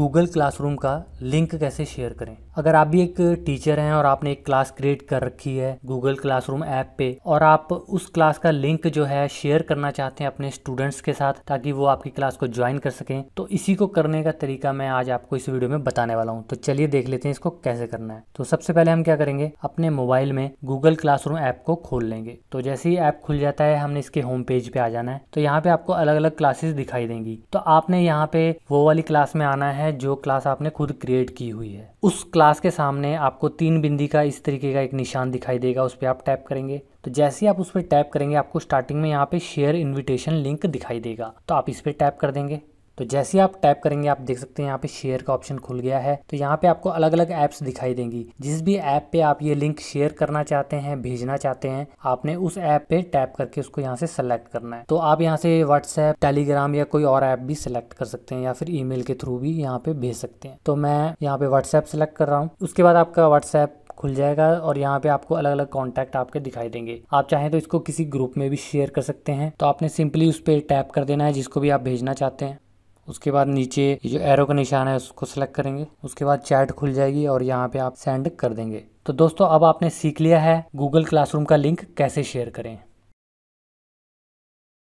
Google Classroom का link कैसे share करें अगर आप भी एक टीचर हैं और आपने एक क्लास क्रिएट कर रखी है गूगल क्लासरूम ऐप पे और आप उस क्लास का लिंक जो है शेयर करना चाहते हैं अपने स्टूडेंट्स के साथ ताकि वो आपकी क्लास को ज्वाइन कर सकें तो इसी को करने का तरीका मैं आज आपको इस वीडियो में बताने वाला हूँ तो चलिए देख लेते हैं इसको कैसे करना है तो सबसे पहले हम क्या करेंगे अपने मोबाइल में गूगल क्लासरूम ऐप को खोल लेंगे तो जैसे ही ऐप खुल जाता है हमने इसके होम पेज पे आ जाना है तो यहाँ पे आपको अलग अलग क्लासेस दिखाई देंगी तो आपने यहाँ पे वो वाली क्लास में आना है है जो क्लास आपने खुद क्रिएट की हुई है उस क्लास के सामने आपको तीन बिंदी का इस तरीके का एक निशान दिखाई देगा उस पर आप टैप करेंगे तो जैसे ही आप उस पर टैप करेंगे आपको स्टार्टिंग में यहाँ पे शेयर इनविटेशन लिंक दिखाई देगा तो आप इस पर टैप कर देंगे तो जैसे आप टैप करेंगे आप देख सकते हैं यहाँ पे शेयर का ऑप्शन खुल गया है तो यहाँ पे आपको अलग अलग ऐप्स दिखाई देंगी जिस भी ऐप पे आप ये लिंक शेयर करना चाहते हैं भेजना चाहते हैं आपने उस ऐप पे टैप करके उसको यहाँ से सेलेक्ट करना है तो आप यहाँ से व्हाट्सएप टेलीग्राम या कोई और ऐप भी सिलेक्ट कर सकते हैं या फिर ई के थ्रू भी यहाँ पे भेज सकते हैं तो मैं यहाँ पे व्हाट्सएप सेलेक्ट कर रहा हूँ उसके बाद आपका व्हाट्सएप खुल जाएगा और यहाँ पे आपको अलग अलग कॉन्टैक्ट आपके दिखाई देंगे आप चाहें तो इसको किसी ग्रुप में भी शेयर कर सकते हैं तो आपने सिंपली उस पर टैप कर देना है जिसको भी आप भेजना चाहते हैं उसके बाद नीचे ये जो एरो का निशान है उसको सेलेक्ट करेंगे उसके बाद चैट खुल जाएगी और यहाँ पे आप सेंड कर देंगे तो दोस्तों अब आपने सीख लिया है गूगल क्लासरूम का लिंक कैसे शेयर करें